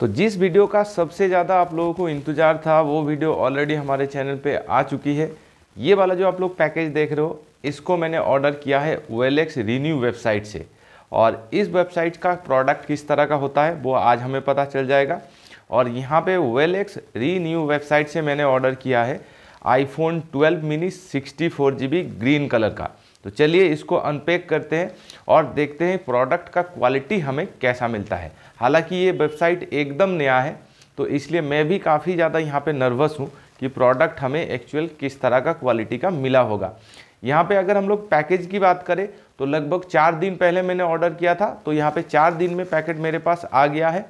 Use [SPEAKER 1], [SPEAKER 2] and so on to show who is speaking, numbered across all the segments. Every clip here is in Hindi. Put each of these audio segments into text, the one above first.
[SPEAKER 1] तो जिस वीडियो का सबसे ज़्यादा आप लोगों को इंतज़ार था वो वीडियो ऑलरेडी हमारे चैनल पे आ चुकी है ये वाला जो आप लोग पैकेज देख रहे हो इसको मैंने ऑर्डर किया है वेलेक्स रीन्यू वेबसाइट से और इस वेबसाइट का प्रोडक्ट किस तरह का होता है वो आज हमें पता चल जाएगा और यहाँ पे वेलेक्स रीन्यू वेबसाइट से मैंने ऑर्डर किया है iPhone twelve mini sixty green colour का तो चलिए इसको अनपैक करते हैं और देखते हैं प्रोडक्ट का क्वालिटी हमें कैसा मिलता है हालांकि ये वेबसाइट एकदम नया है तो इसलिए मैं भी काफ़ी ज़्यादा यहाँ पे नर्वस हूँ कि प्रोडक्ट हमें एक्चुअल किस तरह का क्वालिटी का मिला होगा यहाँ पे अगर हम लोग पैकेज की बात करें तो लगभग चार दिन पहले मैंने ऑर्डर किया था तो यहाँ पर चार दिन में पैकेट मेरे पास आ गया है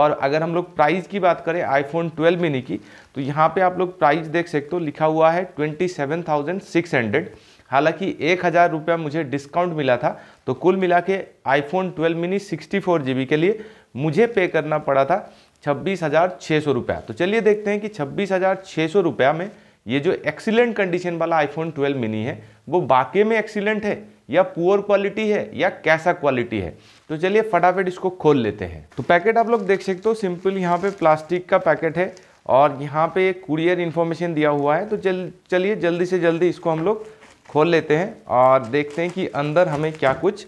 [SPEAKER 1] और अगर हम लोग प्राइस की बात करें आईफोन 12 मिनी की तो यहाँ पे आप लोग प्राइस देख सकते हो लिखा हुआ है twenty seven thousand six hundred हालांकि एक हज़ार रुपया मुझे डिस्काउंट मिला था तो कुल मिला के iPhone twelve mini sixty four G B के लिए मुझे पे करना पड़ा था छब्बीस हज़ार छः सौ रुपया तो चलिए देखते हैं कि छब्बीस हज़ार छः सौ रुपया में ये जो एक्सीलेंट कंडीशन वाला आईफोन ट्वेल्व मिनी है वो वाकई में एक्सीलेंट है या पुअर क्वालिटी है या कैसा क्वालिटी है तो चलिए फटाफट इसको खोल लेते हैं तो पैकेट आप लोग देख सकते हो सिंपल यहाँ पे प्लास्टिक का पैकेट है और यहाँ पे कुरियर इन्फॉर्मेशन दिया हुआ है तो चल चलिए जल्दी से जल्दी इसको हम लोग खोल लेते हैं और देखते हैं कि अंदर हमें क्या कुछ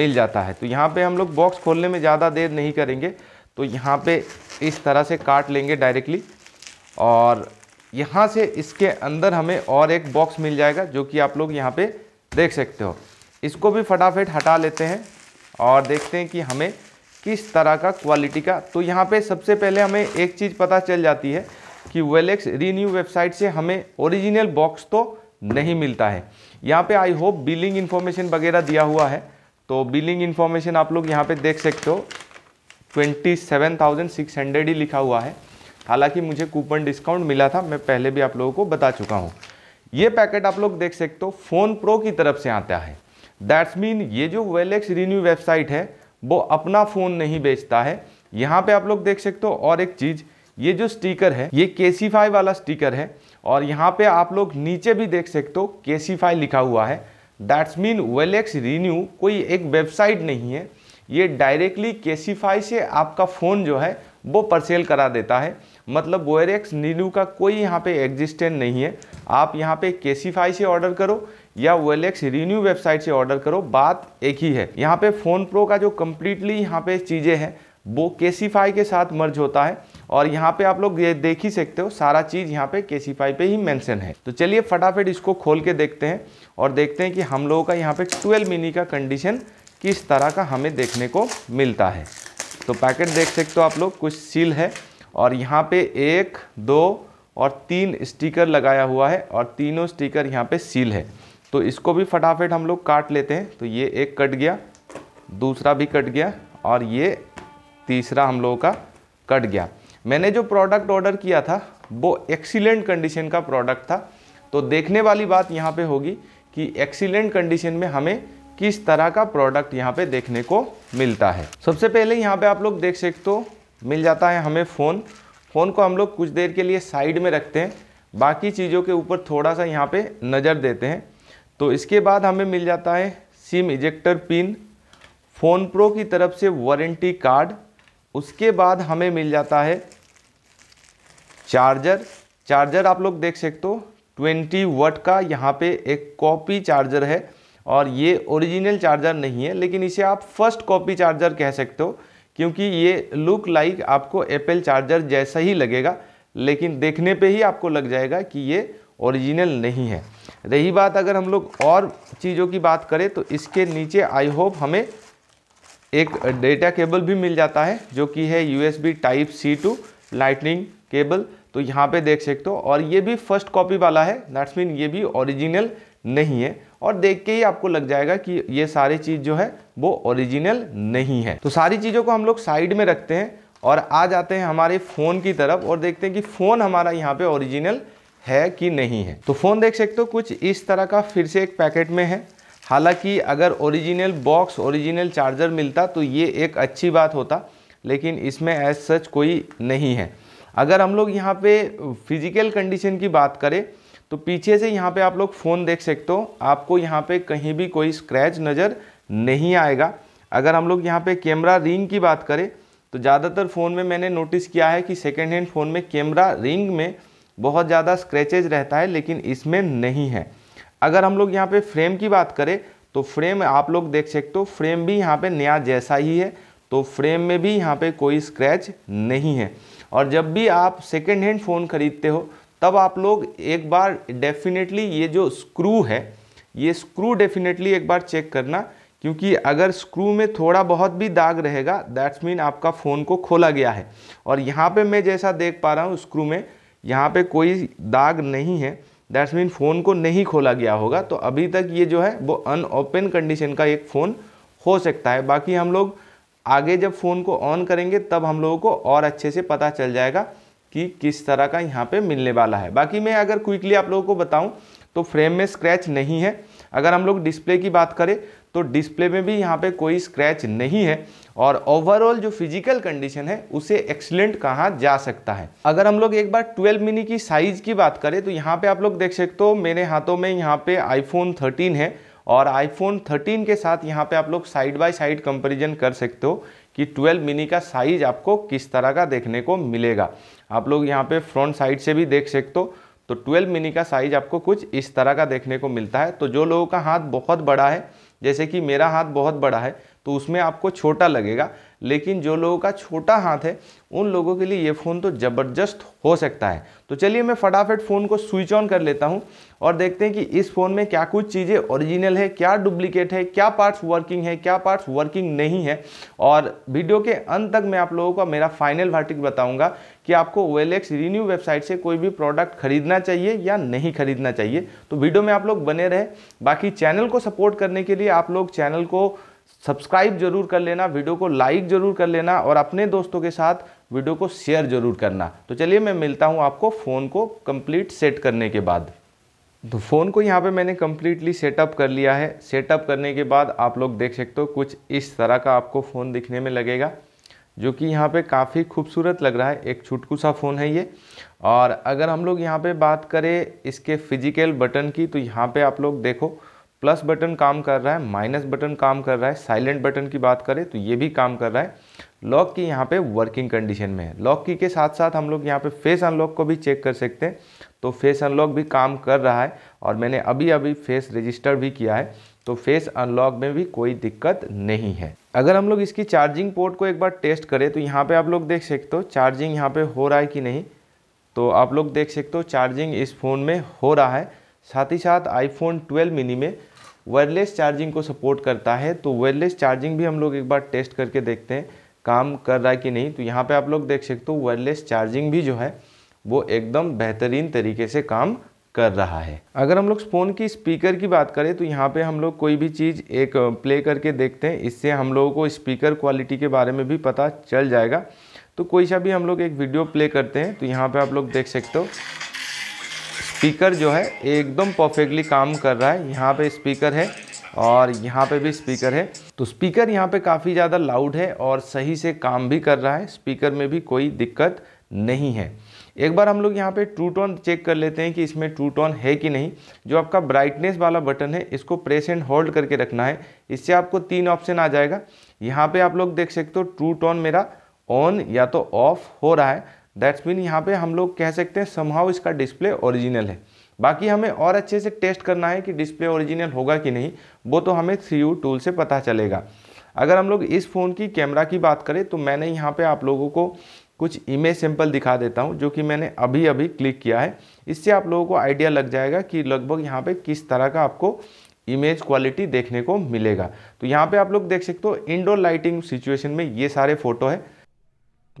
[SPEAKER 1] मिल जाता है तो यहाँ पे हम लोग बॉक्स खोलने में ज़्यादा देर नहीं करेंगे तो यहाँ पे इस तरह से काट लेंगे डायरेक्टली और यहाँ से इसके अंदर हमें और एक बॉक्स मिल जाएगा जो कि आप लोग यहाँ पे देख सकते हो इसको भी फटाफट हटा लेते हैं और देखते हैं कि हमें किस तरह का क्वालिटी का तो यहाँ पर सबसे पहले हमें एक चीज़ पता चल जाती है कि वेलेक्स रीन्यू वेबसाइट से हमें ओरिजिनल बॉक्स तो नहीं मिलता है यहाँ पे आई होप बिलिंग इन्फॉर्मेशन वगैरह दिया हुआ है तो बिलिंग इन्फॉर्मेशन आप लोग यहाँ पे देख सकते हो twenty seven thousand six hundred ही लिखा हुआ है हालांकि मुझे कूपन डिस्काउंट मिला था मैं पहले भी आप लोगों को बता चुका हूँ ये पैकेट आप लोग देख सकते हो फ़ोन प्रो की तरफ से आता है दैट्स मीन ये जो वेलेक्स रिन्यू वेबसाइट है वो अपना फ़ोन नहीं बेचता है यहाँ पे आप लोग देख सकते हो और एक चीज़ ये जो स्टीकर है ये केसीफाई वाला स्टीकर है और यहाँ पे आप लोग नीचे भी देख सकते हो केसीफाई लिखा हुआ है दैट्स मीन वेलेक्स रिन्यू कोई एक वेबसाइट नहीं है ये डायरेक्टली केसीफाई से आपका फ़ोन जो है वो परसेल करा देता है मतलब वेरेक्स रीन्यू का कोई यहाँ पे एग्जिस्टेंट नहीं है आप यहाँ पे केसीफाई से ऑर्डर करो या वेलेक्स रीन्यू वेबसाइट से ऑर्डर करो बात एक ही है यहाँ पे फ़ोन प्रो का जो कम्प्लीटली यहाँ पे चीज़ें हैं वो केसीफाई के साथ मर्ज होता है और यहाँ पे आप लोग ये देख ही सकते हो सारा चीज़ यहाँ पे के पे ही मेंशन है तो चलिए फटाफट इसको खोल के देखते हैं और देखते हैं कि हम लोगों का यहाँ पे 12 मिनी का कंडीशन किस तरह का हमें देखने को मिलता है तो पैकेट देख सकते हो आप लोग कुछ सील है और यहाँ पे एक दो और तीन स्टिकर लगाया हुआ है और तीनों स्टिकर यहाँ पर सील है तो इसको भी फटाफट हम लोग काट लेते हैं तो ये एक कट गया दूसरा भी कट गया और ये तीसरा हम लोगों का कट गया मैंने जो प्रोडक्ट ऑर्डर किया था वो एक्सीलेंट कंडीशन का प्रोडक्ट था तो देखने वाली बात यहाँ पे होगी कि एक्सीलेंट कंडीशन में हमें किस तरह का प्रोडक्ट यहाँ पे देखने को मिलता है सबसे पहले यहाँ पे आप लोग देख सकते हो मिल जाता है हमें फ़ोन फ़ोन को हम लोग कुछ देर के लिए साइड में रखते हैं बाकी चीज़ों के ऊपर थोड़ा सा यहाँ पर नज़र देते हैं तो इसके बाद हमें मिल जाता है SIM ejector pin phone pro की तरफ से वारंटी कार्ड उसके बाद हमें मिल जाता है चार्जर चार्जर आप लोग देख सकते हो ट्वेंटी वट का यहाँ पे एक कॉपी चार्जर है और ये ओरिजिनल चार्जर नहीं है लेकिन इसे आप फर्स्ट कॉपी चार्जर कह सकते हो क्योंकि ये लुक लाइक आपको एप्पल चार्जर जैसा ही लगेगा लेकिन देखने पे ही आपको लग जाएगा कि ये ओरिजिनल नहीं है रही बात अगर हम लोग और चीज़ों की बात करें तो इसके नीचे आई होप हमें एक डेटा केबल भी मिल जाता है जो कि है USB type C to lightning cable तो यहाँ पे देख सकते हो और ये भी फर्स्ट कॉपी वाला है दैट्स मीन ये भी ओरिजिनल नहीं है और देख के ही आपको लग जाएगा कि ये सारी चीज़ जो है वो ओरिजिनल नहीं है तो सारी चीज़ों को हम लोग साइड में रखते हैं और आ जाते हैं हमारे फ़ोन की तरफ और देखते हैं कि फ़ोन हमारा यहाँ पे ओरिजिनल है कि नहीं है तो फ़ोन देख सकते हो कुछ इस तरह का फिर से एक पैकेट में है हालांकि अगर ओरिजिनल बॉक्स ओरिजिनल चार्जर मिलता तो ये एक अच्छी बात होता लेकिन इसमें एज सच कोई नहीं है अगर हम लोग यहाँ पे फिज़िकल कंडीशन की बात करें तो पीछे से यहाँ पे आप लोग फ़ोन देख सकते हो आपको यहाँ पे कहीं भी कोई स्क्रैच नज़र नहीं आएगा अगर हम लोग यहाँ पे कैमरा रिंग की बात करें तो ज़्यादातर फ़ोन में मैंने नोटिस किया है कि सेकेंड हैंड फ़ोन में कैमरा रिंग में बहुत ज़्यादा स्क्रैचेज रहता है लेकिन इसमें नहीं है अगर हम लोग यहाँ पे फ्रेम की बात करें तो फ्रेम आप लोग देख सकते हो फ्रेम भी यहाँ पे नया जैसा ही है तो फ्रेम में भी यहाँ पे कोई स्क्रैच नहीं है और जब भी आप सेकेंड हैंड फ़ोन ख़रीदते हो तब आप लोग एक बार डेफिनेटली ये जो स्क्रू है ये स्क्रू डेफिनेटली एक बार चेक करना क्योंकि अगर स्क्रू में थोड़ा बहुत भी दाग रहेगा दैट्स मीन आपका फ़ोन को खोला गया है और यहाँ पे मैं जैसा देख पा रहा हूँ स्क्रू में यहाँ पे कोई दाग नहीं है दैट्स मीन फ़ोन को नहीं खोला गया होगा तो अभी तक ये जो है वो अनओपन कंडीशन का एक फ़ोन हो सकता है बाकी हम लोग आगे जब फ़ोन को ऑन करेंगे तब हम लोगों को और अच्छे से पता चल जाएगा कि किस तरह का यहाँ पे मिलने वाला है बाकी मैं अगर क्विकली आप लोगों को बताऊँ तो फ्रेम में स्क्रैच नहीं है अगर हम लोग डिस्प्ले की बात करें तो डिस्प्ले में भी यहाँ पे कोई स्क्रैच नहीं है और ओवरऑल जो फिजिकल कंडीशन है उसे एक्सलेंट कहा जा सकता है अगर हम लोग एक बार 12 मिनी की साइज़ की बात करें तो यहाँ पे आप लोग देख सकते हो मेरे हाथों में यहाँ पे आईफोन 13 है और आईफोन 13 के साथ यहाँ पे आप लोग साइड बाय साइड कंपैरिजन कर सकते हो कि 12 मिनी का साइज़ आपको किस तरह का देखने को मिलेगा आप लोग यहाँ पे फ्रंट साइड से भी देख सकते हो तो 12 मिनी का साइज़ आपको कुछ इस तरह का देखने को मिलता है तो जो लोगों का हाथ बहुत बड़ा है जैसे कि मेरा हाथ बहुत बड़ा है तो उसमें आपको छोटा लगेगा लेकिन जो लोगों का छोटा हाथ है उन लोगों के लिए ये फ़ोन तो ज़बरदस्त हो सकता है तो चलिए मैं फटाफट फ़ोन को स्विच ऑन कर लेता हूँ और देखते हैं कि इस फ़ोन में क्या कुछ चीज़ें ओरिजिनल है क्या डुप्लीकेट है क्या पार्ट्स वर्किंग है क्या पार्ट्स वर्किंग नहीं है और वीडियो के अंत तक मैं आप लोगों का मेरा फाइनल वर्टिक बताऊँगा कि आपको ओ एल रिन्यू वेबसाइट से कोई भी प्रोडक्ट खरीदना चाहिए या नहीं खरीदना चाहिए तो वीडियो में आप लोग बने रहे बाकी चैनल को सपोर्ट करने के लिए आप लोग चैनल को सब्सक्राइब जरूर कर लेना वीडियो को लाइक जरूर कर लेना और अपने दोस्तों के साथ वीडियो को शेयर जरूर करना तो चलिए मैं मिलता हूँ आपको फ़ोन को कंप्लीट सेट करने के बाद तो फ़ोन को यहाँ पे मैंने कम्प्लीटली सेटअप कर लिया है सेटअप करने के बाद आप लोग देख सकते हो कुछ इस तरह का आपको फ़ोन दिखने में लगेगा जो कि यहाँ पे काफ़ी खूबसूरत लग रहा है एक छुटकू सा फ़ोन है ये और अगर हम लोग यहाँ पे बात करें इसके फिजिकल बटन की तो यहाँ पे आप लोग देखो प्लस बटन काम कर रहा है माइनस बटन काम कर रहा है साइलेंट बटन की बात करें तो ये भी काम कर रहा है लॉक की यहाँ पे वर्किंग कंडीशन में है लॉक की के साथ साथ हम लोग यहाँ पे फेस अनलॉक को भी चेक कर सकते हैं तो फेस अनलॉक भी काम कर रहा है और मैंने अभी अभी फेस रजिस्टर भी किया है तो फेस अनलॉक में भी कोई दिक्कत नहीं है अगर हम लोग इसकी चार्जिंग पोर्ट को एक बार टेस्ट करें तो यहाँ पर आप लोग देख सकते हो चार्जिंग यहाँ पर हो रहा है कि नहीं तो आप लोग देख सकते हो चार्जिंग इस फ़ोन में हो रहा है साथ ही साथ आईफोन 12 मिनी में वायरलेस चार्जिंग को सपोर्ट करता है तो वायरलेस चार्जिंग भी हम लोग एक बार टेस्ट करके देखते हैं काम कर रहा है कि नहीं तो यहाँ पे आप लोग देख सकते हो वायरलेस चार्जिंग भी जो है वो एकदम बेहतरीन तरीके से काम कर रहा है अगर हम लोग फ़ोन की स्पीकर की बात करें तो यहाँ पे हम लोग कोई भी चीज़ एक प्ले करके देखते हैं इससे हम लोगों को स्पीकर क्वालिटी के बारे में भी पता चल जाएगा तो कोई सा भी हम लोग एक वीडियो प्ले करते हैं तो यहाँ पर आप लोग देख सकते हो स्पीकर जो है एकदम परफेक्टली काम कर रहा है यहाँ पे स्पीकर है और यहाँ पे भी स्पीकर है तो स्पीकर यहाँ पे काफ़ी ज़्यादा लाउड है और सही से काम भी कर रहा है स्पीकर में भी कोई दिक्कत नहीं है एक बार हम लोग यहाँ पे ट्रू टोन चेक कर लेते हैं कि इसमें ट्रू टोन है कि नहीं जो आपका ब्राइटनेस वाला बटन है इसको प्रेस एंड होल्ड करके रखना है इससे आपको तीन ऑप्शन आ जाएगा यहाँ पे आप लोग देख सकते हो ट्रू टोन मेरा ऑन या तो ऑफ हो रहा है दैट्स मीन यहाँ पे हम लोग कह सकते हैं समहाव इसका डिस्प्ले ओरिजिनल है बाकी हमें और अच्छे से टेस्ट करना है कि डिस्प्ले ओरिजिनल होगा कि नहीं वो तो हमें थ्री टूल से पता चलेगा अगर हम लोग इस फ़ोन की कैमरा की बात करें तो मैंने यहाँ पे आप लोगों को कुछ इमेज सैंपल दिखा देता हूँ जो कि मैंने अभी अभी क्लिक किया है इससे आप लोगों को आइडिया लग जाएगा कि लगभग यहाँ पर किस तरह का आपको इमेज क्वालिटी देखने को मिलेगा तो यहाँ पर आप लोग देख सकते हो इंडोर लाइटिंग सिचुएशन में ये सारे फ़ोटो है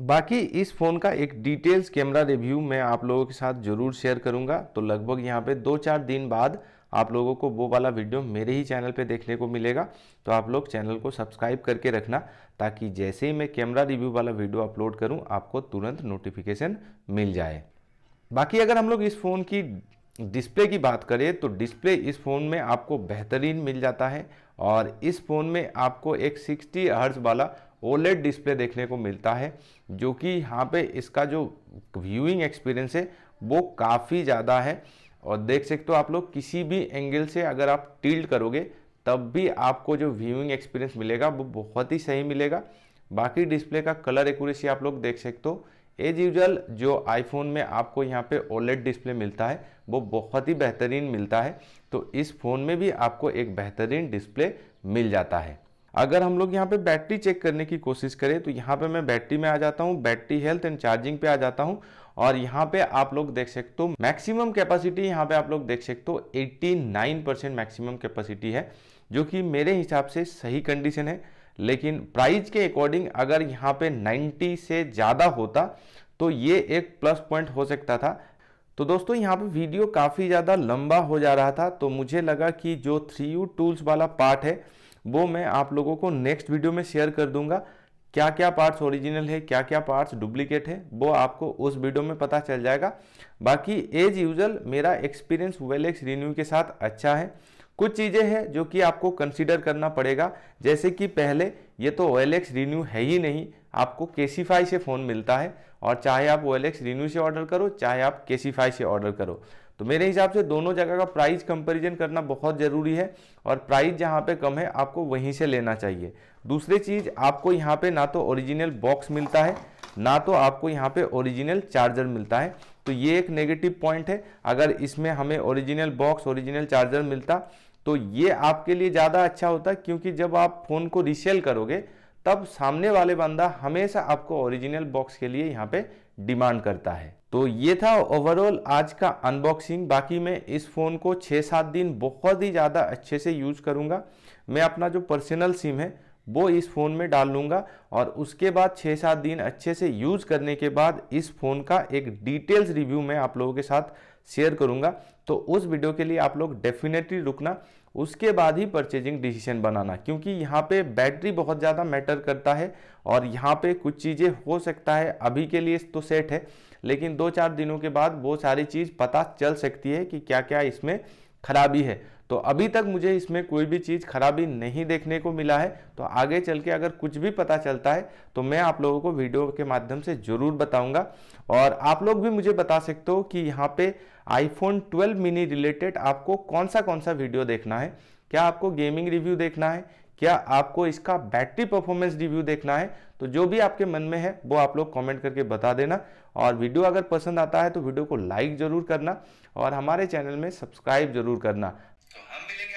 [SPEAKER 1] बाकी इस फ़ोन का एक डिटेल्स कैमरा रिव्यू मैं आप लोगों के साथ ज़रूर शेयर करूंगा तो लगभग यहाँ पे दो चार दिन बाद आप लोगों को वो वाला वीडियो मेरे ही चैनल पे देखने को मिलेगा तो आप लोग चैनल को सब्सक्राइब करके रखना ताकि जैसे ही मैं कैमरा रिव्यू वाला वीडियो अपलोड करूँ आपको तुरंत नोटिफिकेशन मिल जाए बाकी अगर हम लोग इस फ़ोन की डिस्प्ले की बात करें तो डिस्प्ले इस फ़ोन में आपको बेहतरीन मिल जाता है और इस फ़ोन में आपको एक सिक्सटी हर्ट्स वाला ओलेट डिस्प्ले देखने को मिलता है जो कि यहाँ पे इसका जो व्यूइंग एक्सपीरियंस है वो काफ़ी ज़्यादा है और देख सकते हो आप लोग किसी भी एंगल से अगर आप टील्ड करोगे तब भी आपको जो व्यूइंग एक्सपीरियंस मिलेगा वो बहुत ही सही मिलेगा बाकी डिस्प्ले का कलर एक्यूरेसी आप लोग देख सकते हो एज यूजल जो आईफोन में आपको यहाँ पे ओलेट डिस्प्ले मिलता है वो बहुत ही बेहतरीन मिलता है तो इस फ़ोन में भी आपको एक बेहतरीन डिस्प्ले मिल जाता है अगर हम लोग यहाँ पे बैटरी चेक करने की कोशिश करें तो यहाँ पे मैं बैटरी में आ जाता हूँ बैटरी हेल्थ एंड चार्जिंग पे आ जाता हूँ और यहाँ पे आप लोग देख सकते हो मैक्सिमम कैपेसिटी यहाँ पे आप लोग देख सकते हो 89 परसेंट मैक्सिमम कैपेसिटी है जो कि मेरे हिसाब से सही कंडीशन है लेकिन प्राइस के अकॉर्डिंग अगर यहाँ पे नाइन्टी से ज़्यादा होता तो ये एक प्लस पॉइंट हो सकता था तो दोस्तों यहाँ पे वीडियो काफ़ी ज़्यादा लंबा हो जा रहा था तो मुझे लगा कि जो थ्री यू टूल्स वाला पार्ट है वो मैं आप लोगों को नेक्स्ट वीडियो में शेयर कर दूंगा क्या क्या पार्ट्स ओरिजिनल है क्या क्या पार्ट्स डुप्लीकेट है वो आपको उस वीडियो में पता चल जाएगा बाकी एज यूजल मेरा एक्सपीरियंस एक्स रिन्यू के साथ अच्छा है कुछ चीज़ें हैं जो कि आपको कंसीडर करना पड़ेगा जैसे कि पहले ये तो ओ एक्स रिन्यू है ही नहीं आपको केसीफाई से फ़ोन मिलता है और चाहे आप ओ एल एक्स रिन्यू से ऑर्डर करो चाहे आप केसीफाई से ऑर्डर करो तो मेरे हिसाब से दोनों जगह का प्राइस कंपेरिजन करना बहुत ज़रूरी है और प्राइस जहाँ पे कम है आपको वहीं से लेना चाहिए दूसरी चीज़ आपको यहाँ पे ना तो ओरिजिनल बॉक्स मिलता है ना तो आपको यहाँ पे ओरिजिनल चार्जर मिलता है तो ये एक नेगेटिव पॉइंट है अगर इसमें हमें ओरिजिनल बॉक्स ओरिजिनल चार्जर मिलता तो ये आपके लिए ज़्यादा अच्छा होता क्योंकि जब आप फ़ोन को रिसेल करोगे तब सामने वाले बंदा हमेशा आपको ओरिजिनल बॉक्स के लिए यहाँ पे डिमांड करता है तो ये था ओवरऑल आज का अनबॉक्सिंग बाकी मैं इस फ़ोन को छः सात दिन बहुत ही ज़्यादा अच्छे से यूज करूँगा मैं अपना जो पर्सनल सिम है वो इस फ़ोन में डाल लूँगा और उसके बाद छः सात दिन अच्छे से यूज़ करने के बाद इस फ़ोन का एक डिटेल्स रिव्यू मैं आप लोगों के साथ शेयर करूँगा तो उस वीडियो के लिए आप लोग डेफिनेटली रुकना उसके बाद ही परचेजिंग डिसीजन बनाना क्योंकि यहाँ पे बैटरी बहुत ज़्यादा मैटर करता है और यहाँ पे कुछ चीज़ें हो सकता है अभी के लिए तो सेट है लेकिन दो चार दिनों के बाद वो सारी चीज़ पता चल सकती है कि क्या क्या इसमें खराबी है तो अभी तक मुझे इसमें कोई भी चीज़ खराबी नहीं देखने को मिला है तो आगे चल के अगर कुछ भी पता चलता है तो मैं आप लोगों को वीडियो के माध्यम से ज़रूर बताऊंगा और आप लोग भी मुझे बता सकते हो कि यहाँ पे आईफोन 12 मिनी रिलेटेड आपको कौन सा कौन सा वीडियो देखना है क्या आपको गेमिंग रिव्यू देखना है क्या आपको इसका बैटरी परफॉर्मेंस रिव्यू देखना है तो जो भी आपके मन में है वो आप लोग कमेंट करके बता देना और वीडियो अगर पसंद आता है तो वीडियो को लाइक ज़रूर करना और हमारे चैनल में सब्सक्राइब ज़रूर करना तो हम मिलेंगे